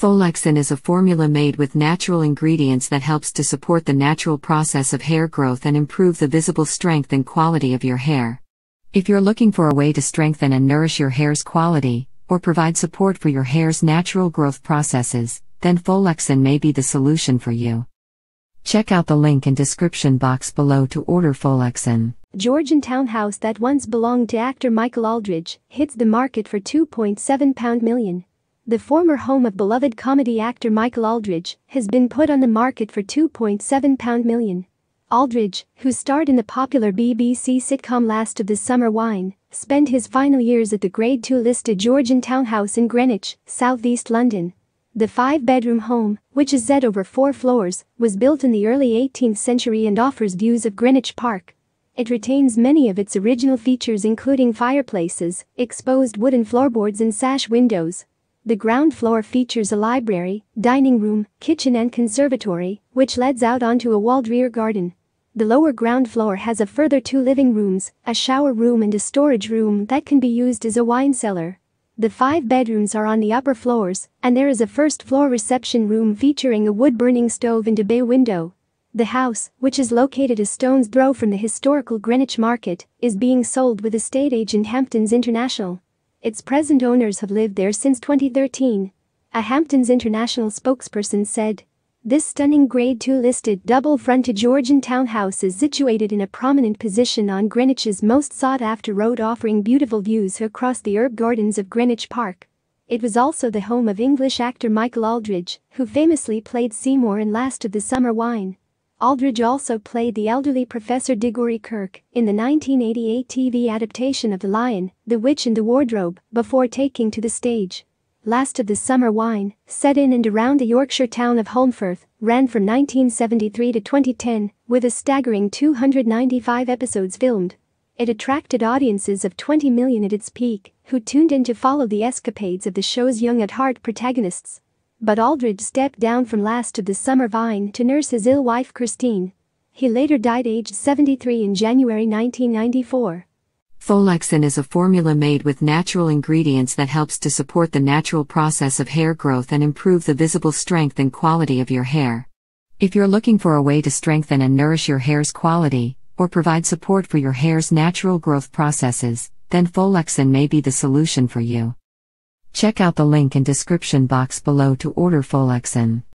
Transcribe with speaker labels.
Speaker 1: Folexin is a formula made with natural ingredients that helps to support the natural process of hair growth and improve the visible strength and quality of your hair. If you're looking for a way to strengthen and nourish your hair's quality, or provide support for your hair's natural growth processes, then Folexin may be the solution for you. Check out the link in description box below to order Folexin.
Speaker 2: Georgian townhouse that once belonged to actor Michael Aldridge hits the market for 2.7 pound million the former home of beloved comedy actor Michael Aldridge, has been put on the market for £2.7 million. Aldridge, who starred in the popular BBC sitcom Last of the Summer Wine, spent his final years at the Grade 2 listed Georgian townhouse in Greenwich, southeast London. The five-bedroom home, which is set over four floors, was built in the early 18th century and offers views of Greenwich Park. It retains many of its original features including fireplaces, exposed wooden floorboards and sash windows, the ground floor features a library, dining room, kitchen and conservatory, which leads out onto a walled rear garden. The lower ground floor has a further two living rooms, a shower room and a storage room that can be used as a wine cellar. The five bedrooms are on the upper floors, and there is a first floor reception room featuring a wood burning stove and a bay window. The house, which is located a stone's throw from the historical Greenwich Market, is being sold with estate agent Hamptons International. Its present owners have lived there since 2013. A Hamptons International spokesperson said. This stunning Grade II listed double fronted Georgian townhouse is situated in a prominent position on Greenwich's most sought after road, offering beautiful views across the herb gardens of Greenwich Park. It was also the home of English actor Michael Aldridge, who famously played Seymour in Last of the Summer Wine. Aldridge also played the elderly Professor Diggory Kirk in the 1988 TV adaptation of The Lion, the Witch and the Wardrobe before taking to the stage. Last of the Summer Wine, set in and around the Yorkshire town of Holmfirth, ran from 1973 to 2010, with a staggering 295 episodes filmed. It attracted audiences of 20 million at its peak, who tuned in to follow the escapades of the show's young-at-heart protagonists. But Aldridge stepped down from last of the summer vine to nurse his ill wife Christine. He later died aged 73 in January 1994.
Speaker 1: Folexin is a formula made with natural ingredients that helps to support the natural process of hair growth and improve the visible strength and quality of your hair. If you're looking for a way to strengthen and nourish your hair's quality, or provide support for your hair's natural growth processes, then Folexin may be the solution for you. Check out the link in description box below to order Folexin.